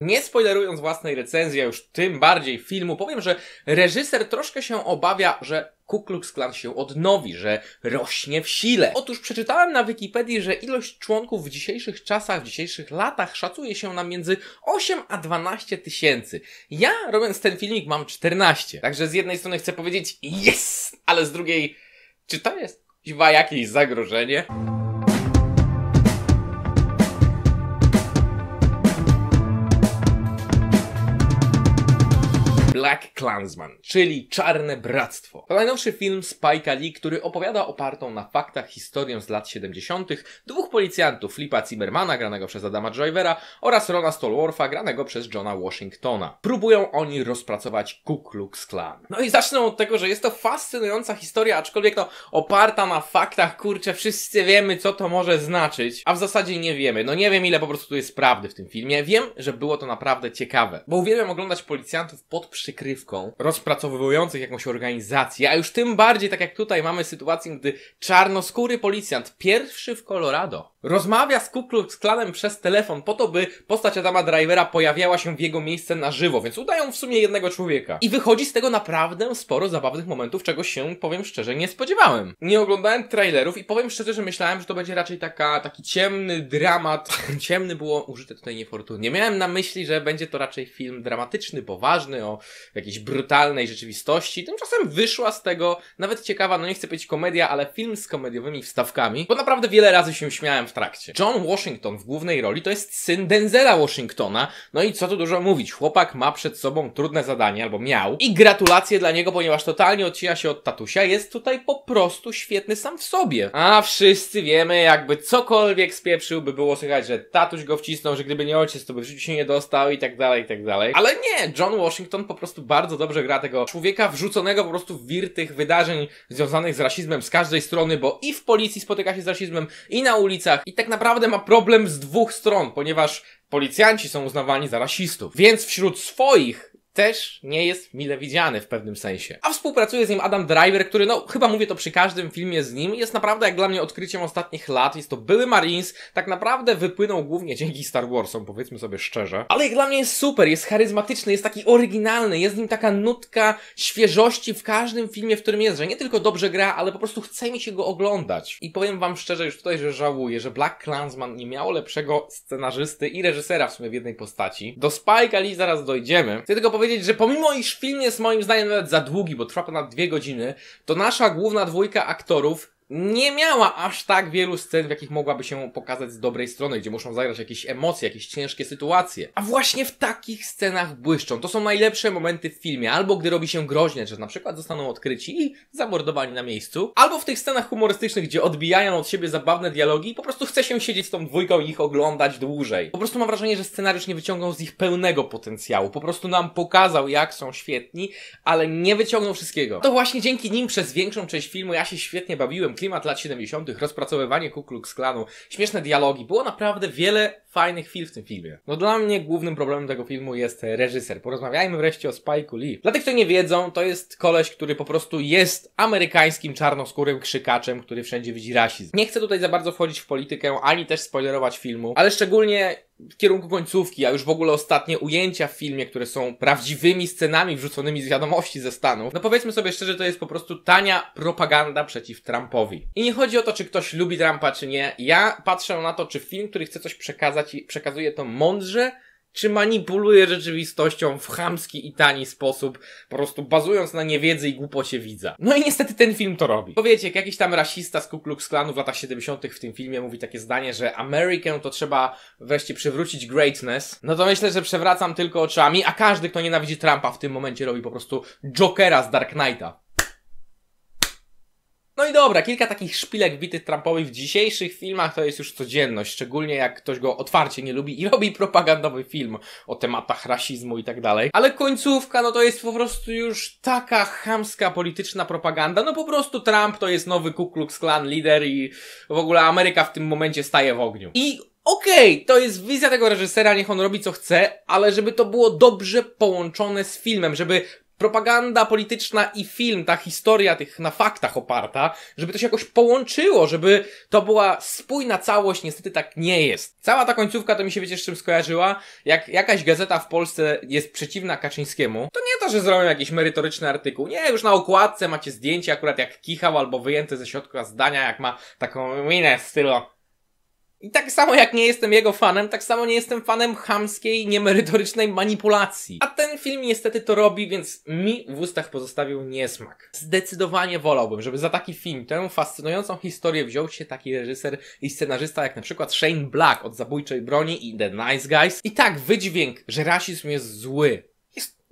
Nie spoilerując własnej recenzji, a już tym bardziej filmu, powiem, że reżyser troszkę się obawia, że Ku Klux Klan się odnowi, że rośnie w sile. Otóż przeczytałem na Wikipedii, że ilość członków w dzisiejszych czasach, w dzisiejszych latach szacuje się na między 8 a 12 tysięcy. Ja, robiąc ten filmik, mam 14. Także z jednej strony chcę powiedzieć yes, ale z drugiej, czy to jest chyba jakieś zagrożenie? Klansman, czyli Czarne Bractwo. To najnowszy film Spike'a Lee, który opowiada opartą na faktach historię z lat 70. dwóch policjantów, Flipa Zimmermana, granego przez Adama Drivera oraz Rona Stolworfa, granego przez Johna Washingtona. Próbują oni rozpracować Ku Klux Klan. No i zacznę od tego, że jest to fascynująca historia, aczkolwiek no oparta na faktach, kurczę, wszyscy wiemy co to może znaczyć, a w zasadzie nie wiemy. No nie wiem ile po prostu tu jest prawdy w tym filmie. Wiem, że było to naprawdę ciekawe, bo uwielbiam oglądać policjantów pod przykrywką sztuką, rozpracowujących jakąś organizację, a już tym bardziej, tak jak tutaj mamy sytuację, gdy czarnoskóry policjant, pierwszy w Colorado, rozmawia z Ku z Klanem przez telefon po to, by postać Adama Drivera pojawiała się w jego miejsce na żywo, więc udają w sumie jednego człowieka. I wychodzi z tego naprawdę sporo zabawnych momentów, czego się, powiem szczerze, nie spodziewałem. Nie oglądałem trailerów i powiem szczerze, że myślałem, że to będzie raczej taka, taki ciemny dramat. ciemny było użyte tutaj niefortunnie. Miałem na myśli, że będzie to raczej film dramatyczny, poważny, o jakiejś brutalnej rzeczywistości. Tymczasem wyszła z tego nawet ciekawa, no nie chcę powiedzieć komedia, ale film z komediowymi wstawkami, bo naprawdę wiele razy się śmiałem w trakcie. John Washington w głównej roli to jest syn Denzela Washingtona. No i co tu dużo mówić, chłopak ma przed sobą trudne zadanie, albo miał. I gratulacje dla niego, ponieważ totalnie odcina się od tatusia, jest tutaj po prostu świetny sam w sobie. A wszyscy wiemy, jakby cokolwiek spieprzył, by było słychać, że tatuś go wcisnął, że gdyby nie ojciec, to by w życiu się nie dostał i tak dalej, i tak dalej. Ale nie, John Washington po prostu bardzo dobrze gra tego człowieka wrzuconego po prostu w wir tych wydarzeń związanych z rasizmem z każdej strony, bo i w policji spotyka się z rasizmem, i na ulicach, i tak naprawdę ma problem z dwóch stron, ponieważ policjanci są uznawani za rasistów. Więc wśród swoich też nie jest mile widziany w pewnym sensie. A współpracuje z nim Adam Driver, który, no, chyba mówię to przy każdym filmie z nim, jest naprawdę jak dla mnie odkryciem ostatnich lat. Jest to były Marines, tak naprawdę wypłynął głównie dzięki Star Warsom, powiedzmy sobie szczerze. Ale jak dla mnie jest super, jest charyzmatyczny, jest taki oryginalny, jest z nim taka nutka świeżości w każdym filmie, w którym jest, że nie tylko dobrze gra, ale po prostu chce mi się go oglądać. I powiem wam szczerze już tutaj, że żałuję, że Black Klansman nie miało lepszego scenarzysty i reżysera w sumie w jednej postaci. Do Spike'a Lee zaraz dojdziemy. Chcę tylko powiedzieć, powiedzieć, że pomimo iż film jest moim zdaniem nawet za długi, bo trwa ponad dwie godziny, to nasza główna dwójka aktorów nie miała aż tak wielu scen, w jakich mogłaby się pokazać z dobrej strony, gdzie muszą zagrać jakieś emocje, jakieś ciężkie sytuacje. A właśnie w takich scenach błyszczą. To są najlepsze momenty w filmie, albo gdy robi się groźnie, że na przykład zostaną odkryci i zamordowani na miejscu, albo w tych scenach humorystycznych, gdzie odbijają od siebie zabawne dialogi i po prostu chce się siedzieć z tą dwójką i ich oglądać dłużej. Po prostu mam wrażenie, że scenariusz nie wyciągnął z ich pełnego potencjału. Po prostu nam pokazał, jak są świetni, ale nie wyciągnął wszystkiego. To właśnie dzięki nim przez większą część filmu ja się świetnie bawiłem klimat lat 70., rozpracowywanie Ku Klux Klanu, śmieszne dialogi, było naprawdę wiele fajnych chwil w tym filmie. No dla mnie głównym problemem tego filmu jest reżyser. Porozmawiajmy wreszcie o Spike'u Lee. Dla tych, którzy nie wiedzą, to jest koleś, który po prostu jest amerykańskim czarnoskórym krzykaczem, który wszędzie widzi rasizm. Nie chcę tutaj za bardzo wchodzić w politykę, ani też spoilerować filmu, ale szczególnie w kierunku końcówki, a już w ogóle ostatnie ujęcia w filmie, które są prawdziwymi scenami wrzuconymi z wiadomości ze Stanów, no powiedzmy sobie szczerze, to jest po prostu tania propaganda przeciw Trumpowi. I nie chodzi o to, czy ktoś lubi Trumpa, czy nie. Ja patrzę na to, czy film, który chce coś przekazać, postaci przekazuje to mądrze, czy manipuluje rzeczywistością w chamski i tani sposób, po prostu bazując na niewiedzy i głupocie widza. No i niestety ten film to robi. Powiecie, jak jakiś tam rasista z Ku Klux Klanu w latach 70. w tym filmie mówi takie zdanie, że Amerykę to trzeba wreszcie przywrócić greatness, no to myślę, że przewracam tylko oczami, a każdy, kto nienawidzi Trumpa w tym momencie robi po prostu Jokera z Dark Knighta. No i dobra, kilka takich szpilek bitych Trumpowi w dzisiejszych filmach to jest już codzienność, szczególnie jak ktoś go otwarcie nie lubi i robi propagandowy film o tematach rasizmu i tak dalej. Ale końcówka no to jest po prostu już taka chamska polityczna propaganda, no po prostu Trump to jest nowy Ku Klux Klan lider i w ogóle Ameryka w tym momencie staje w ogniu. I okej, okay, to jest wizja tego reżysera, niech on robi co chce, ale żeby to było dobrze połączone z filmem, żeby propaganda polityczna i film, ta historia tych na faktach oparta, żeby to się jakoś połączyło, żeby to była spójna całość, niestety tak nie jest. Cała ta końcówka to mi się wiecie z czym skojarzyła, jak jakaś gazeta w Polsce jest przeciwna Kaczyńskiemu, to nie to, że zrobią jakiś merytoryczny artykuł, nie, już na okładce macie zdjęcie akurat jak kichał albo wyjęte ze środka zdania, jak ma taką minę z stylu i tak samo jak nie jestem jego fanem, tak samo nie jestem fanem chamskiej, niemerytorycznej manipulacji. A ten film niestety to robi, więc mi w ustach pozostawił niesmak. Zdecydowanie wolałbym, żeby za taki film, tę fascynującą historię wziął się taki reżyser i scenarzysta jak na przykład Shane Black od Zabójczej Broni i The Nice Guys. I tak wydźwięk, że rasizm jest zły,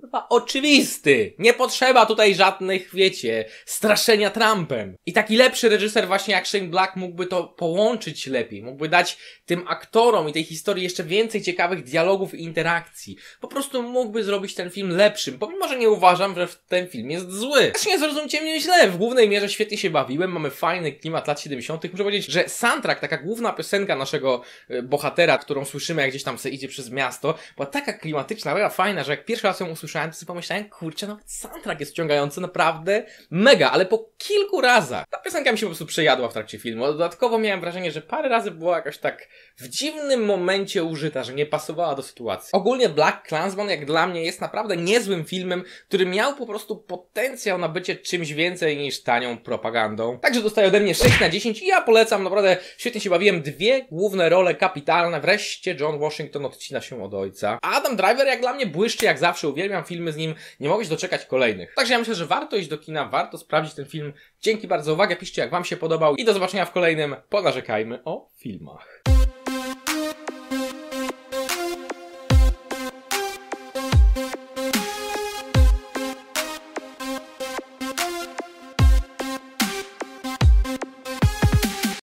chyba oczywisty. Nie potrzeba tutaj żadnych, wiecie, straszenia Trumpem. I taki lepszy reżyser właśnie jak Shane Black mógłby to połączyć lepiej. Mógłby dać tym aktorom i tej historii jeszcze więcej ciekawych dialogów i interakcji. Po prostu mógłby zrobić ten film lepszym, pomimo, że nie uważam, że ten film jest zły. Też nie zrozumcie mnie źle, w głównej mierze świetnie się bawiłem, mamy fajny klimat lat 70. Muszę powiedzieć, że soundtrack, taka główna piosenka naszego e, bohatera, którą słyszymy jak gdzieś tam se idzie przez miasto, była taka klimatyczna, taka fajna, że jak pierwszy raz ją usłyszałem, usłyszałem, to sobie pomyślałem, kurczę, nawet no, soundtrack jest ciągający naprawdę mega, ale po kilku razach. Ta piosenka mi się po prostu przejadła w trakcie filmu. Dodatkowo miałem wrażenie, że parę razy była jakaś tak w dziwnym momencie użyta, że nie pasowała do sytuacji. Ogólnie Black Klansman, jak dla mnie, jest naprawdę niezłym filmem, który miał po prostu potencjał na bycie czymś więcej niż tanią propagandą. Także dostaje ode mnie 6 na 10 i ja polecam, naprawdę świetnie się bawiłem. Dwie główne role kapitalne. Wreszcie John Washington odcina się od ojca. Adam Driver, jak dla mnie, błyszczy jak zawsze, uwielbiam filmy z nim, nie mogę się doczekać kolejnych. Także ja myślę, że warto iść do kina, warto sprawdzić ten film. Dzięki bardzo za uwagę, piszcie jak wam się podobał i do zobaczenia w kolejnym Ponarzekajmy o filmach.